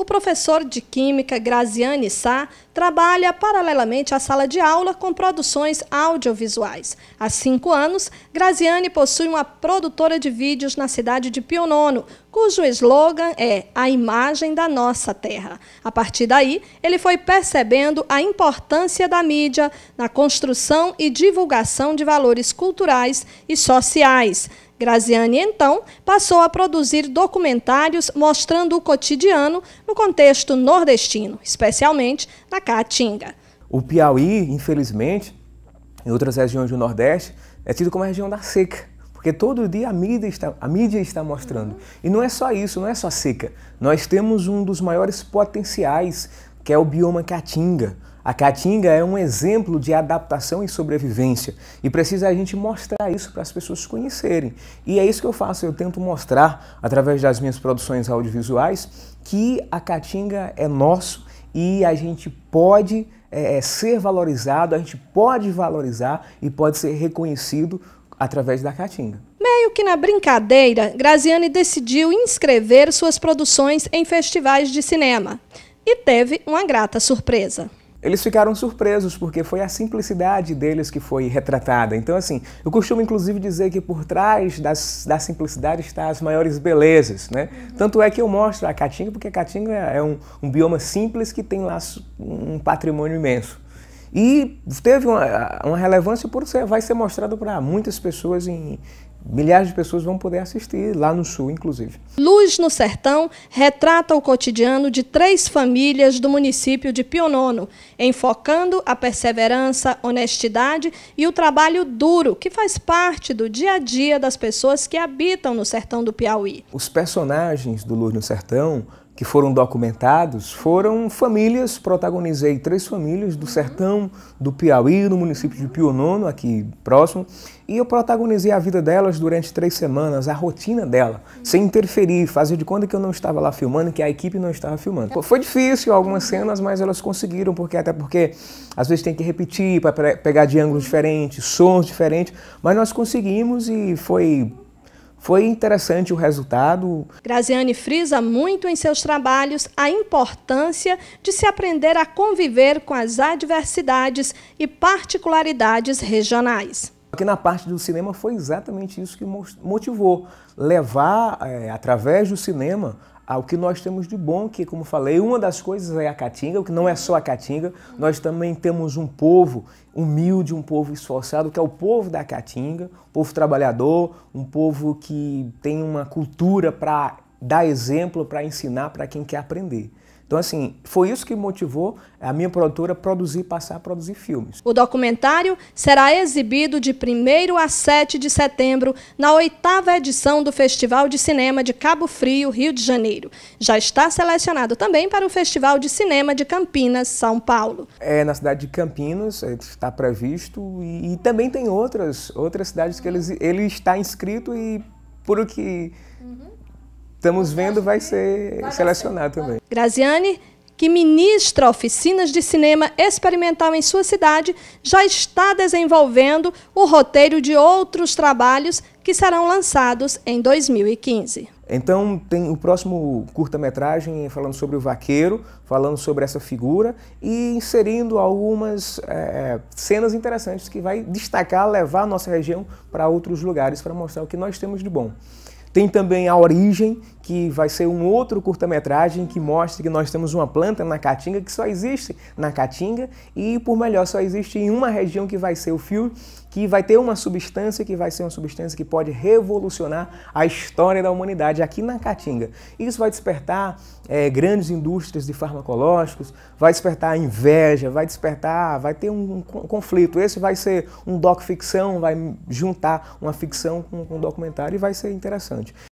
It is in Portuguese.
O professor de Química Graziane Sá trabalha paralelamente à sala de aula com produções audiovisuais. Há cinco anos, Graziane possui uma produtora de vídeos na cidade de Pio cujo slogan é A Imagem da Nossa Terra. A partir daí, ele foi percebendo a importância da mídia na construção e divulgação de valores culturais e sociais. Graziani, então, passou a produzir documentários mostrando o cotidiano no contexto nordestino, especialmente na Caatinga. O Piauí, infelizmente, em outras regiões do Nordeste, é tido como a região da seca. Porque todo dia a mídia está, a mídia está mostrando. E não é só isso, não é só seca. Nós temos um dos maiores potenciais, que é o bioma Caatinga. A caatinga é um exemplo de adaptação e sobrevivência e precisa a gente mostrar isso para as pessoas conhecerem. E é isso que eu faço, eu tento mostrar através das minhas produções audiovisuais que a caatinga é nosso e a gente pode é, é ser valorizado, a gente pode valorizar e pode ser reconhecido através da caatinga. Meio que na brincadeira, Graziane decidiu inscrever suas produções em festivais de cinema e teve uma grata surpresa eles ficaram surpresos porque foi a simplicidade deles que foi retratada. Então, assim, eu costumo inclusive dizer que por trás das, da simplicidade está as maiores belezas, né? Uhum. Tanto é que eu mostro a Caatinga, porque a Caatinga é, é um, um bioma simples que tem lá um patrimônio imenso. E teve uma, uma relevância por ser, vai ser mostrado para muitas pessoas em, Milhares de pessoas vão poder assistir, lá no Sul, inclusive. Luz no Sertão retrata o cotidiano de três famílias do município de Pionono, enfocando a perseverança, honestidade e o trabalho duro, que faz parte do dia a dia das pessoas que habitam no sertão do Piauí. Os personagens do Luz no Sertão que foram documentados foram famílias, protagonizei três famílias do uhum. sertão do Piauí, no município de Pio Nono, aqui próximo, e eu protagonizei a vida delas durante três semanas, a rotina dela, uhum. sem interferir, fazer de conta que eu não estava lá filmando, que a equipe não estava filmando. Foi difícil algumas uhum. cenas, mas elas conseguiram, porque até porque às vezes tem que repetir para pegar de ângulos diferentes, sons diferentes, mas nós conseguimos e foi foi interessante o resultado. Graziane frisa muito em seus trabalhos a importância de se aprender a conviver com as adversidades e particularidades regionais. Aqui na parte do cinema foi exatamente isso que motivou levar, é, através do cinema, ao ah, que nós temos de bom, que, como falei, uma das coisas é a Caatinga, o que não é só a Caatinga, nós também temos um povo humilde, um povo esforçado, que é o povo da Caatinga, um povo trabalhador, um povo que tem uma cultura para dar exemplo, para ensinar para quem quer aprender. Então, assim, foi isso que motivou a minha produtora a produzir passar a produzir filmes. O documentário será exibido de 1 a 7 de setembro na oitava edição do Festival de Cinema de Cabo Frio, Rio de Janeiro. Já está selecionado também para o Festival de Cinema de Campinas, São Paulo. É na cidade de Campinas, é, está previsto, e, e também tem outras, outras cidades que ele, ele está inscrito e por o que... Uhum estamos vendo vai ser selecionado também. Graziane, que ministra oficinas de cinema experimental em sua cidade, já está desenvolvendo o roteiro de outros trabalhos que serão lançados em 2015. Então tem o próximo curta-metragem falando sobre o vaqueiro, falando sobre essa figura e inserindo algumas é, cenas interessantes que vai destacar, levar a nossa região para outros lugares para mostrar o que nós temos de bom. Tem também a origem, que vai ser um outro curta-metragem que mostra que nós temos uma planta na Caatinga que só existe na Caatinga e, por melhor, só existe em uma região que vai ser o fio, que vai ter uma substância que vai ser uma substância que pode revolucionar a história da humanidade aqui na Caatinga. Isso vai despertar é, grandes indústrias de farmacológicos, vai despertar inveja, vai despertar, vai ter um, um conflito. Esse vai ser um doc-ficção, vai juntar uma ficção com um documentário e vai ser interessante.